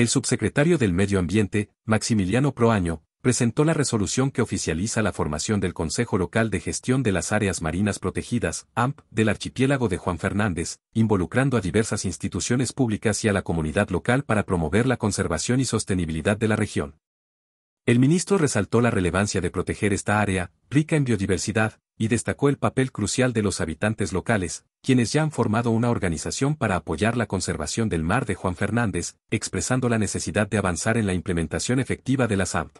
El subsecretario del Medio Ambiente, Maximiliano Proaño, presentó la resolución que oficializa la formación del Consejo Local de Gestión de las Áreas Marinas Protegidas, AMP, del archipiélago de Juan Fernández, involucrando a diversas instituciones públicas y a la comunidad local para promover la conservación y sostenibilidad de la región. El ministro resaltó la relevancia de proteger esta área, rica en biodiversidad, y destacó el papel crucial de los habitantes locales, quienes ya han formado una organización para apoyar la conservación del mar de Juan Fernández, expresando la necesidad de avanzar en la implementación efectiva de la SAMP.